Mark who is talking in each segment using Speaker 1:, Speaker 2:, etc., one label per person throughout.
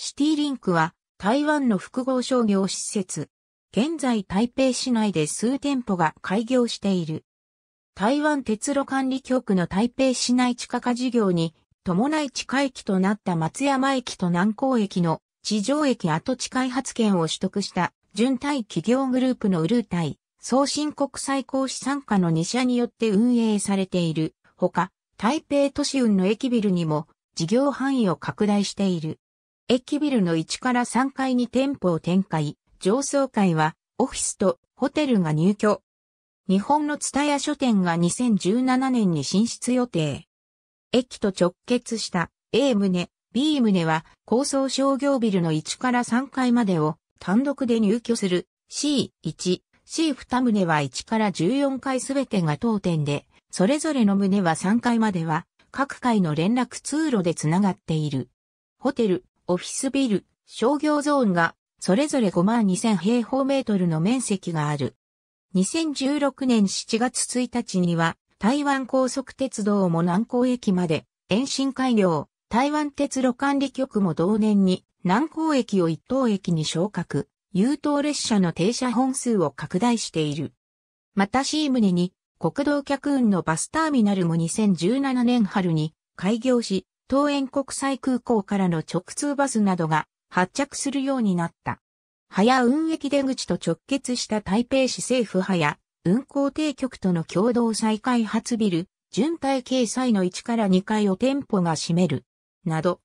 Speaker 1: シティリンクは台湾の複合商業施設。現在台北市内で数店舗が開業している。台湾鉄路管理局の台北市内地下化事業に伴い地下駅となった松山駅と南港駅の地上駅跡地開発権を取得した準対企業グループのウルータイ、送信国際公資参加の2社によって運営されているほか、台北都市運の駅ビルにも事業範囲を拡大している。駅ビルの1から3階に店舗を展開、上層階はオフィスとホテルが入居。日本の津田屋書店が2017年に進出予定。駅と直結した A 棟、B 棟は高層商業ビルの1から3階までを単独で入居する C1、C2 棟は1から14階すべてが当店で、それぞれの棟は3階までは各階の連絡通路でつながっている。ホテル、オフィスビル、商業ゾーンが、それぞれ5万2000平方メートルの面積がある。2016年7月1日には、台湾高速鉄道も南港駅まで、延伸開業、台湾鉄路管理局も同年に、南港駅を一等駅に昇格、優等列車の停車本数を拡大している。またシームネに、国道客運のバスターミナルも2017年春に開業し、桃園国際空港からの直通バスなどが発着するようになった。早運駅出口と直結した台北市政府早運行定局との共同再開発ビル、順体掲載の1から2階を店舗が占める、など、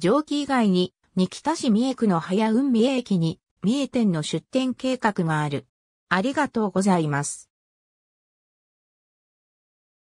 Speaker 1: 上記以外に、木田市三重区の早運三重駅に、三重店の出店計画がある。ありがとうございます。